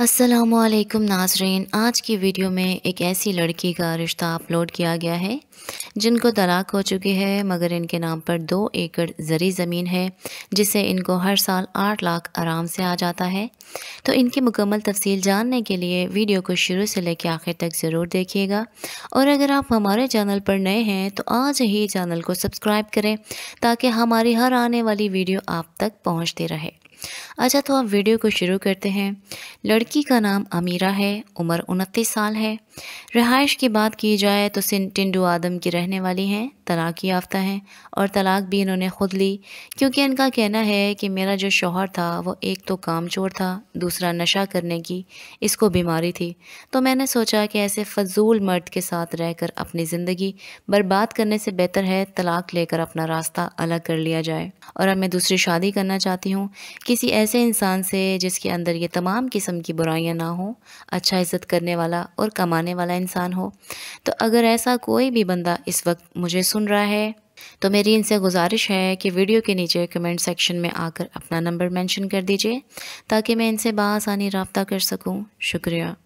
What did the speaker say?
असलकम नाजरीन आज की वीडियो में एक ऐसी लड़की का रिश्ता अपलोड किया गया है जिनको तलाक हो चुकी है मगर इनके नाम पर दो एकड़ ज़री ज़मीन है जिसे इनको हर साल आठ लाख आराम से आ जाता है तो इनकी मुकम्मल तफसील जानने के लिए वीडियो को शुरू से लेकर आखिर तक ज़रूर देखिएगा और अगर आप हमारे चैनल पर नए हैं तो आज ही चैनल को सब्सक्राइब करें ताकि हमारी हर आने वाली वीडियो आप तक पहुँचती रहे अच्छा तो आप वीडियो को शुरू करते हैं लड़की का नाम अमीरा है उम्र उनतीस साल है रिहाइश की बात की जाए तो टिंडू आदम की रहने वाली हैं तलाक याफ्ता हैं और तलाक भी इन्होंने खुद ली क्योंकि इनका कहना है कि मेरा जो शोहर था वो एक तो काम चोर था दूसरा नशा करने की इसको बीमारी थी तो मैंने सोचा कि ऐसे फजूल मर्द के साथ रहकर अपनी ज़िंदगी बर्बाद करने से बेहतर है तलाक लेकर अपना रास्ता अलग कर लिया जाए और अब मैं दूसरी शादी करना चाहती हूँ किसी ऐसे इंसान से जिसके अंदर ये तमाम किस्म की बुराइयाँ ना हों अच्छा इज़्ज़त करने वाला और कमाने बनाने वाला इंसान हो तो अगर ऐसा कोई भी बंदा इस वक्त मुझे सुन रहा है तो मेरी इनसे गुजारिश है कि वीडियो के नीचे कमेंट सेक्शन में आकर अपना नंबर मेंशन कर दीजिए ताकि मैं इनसे बासानी रबता कर सकूं शुक्रिया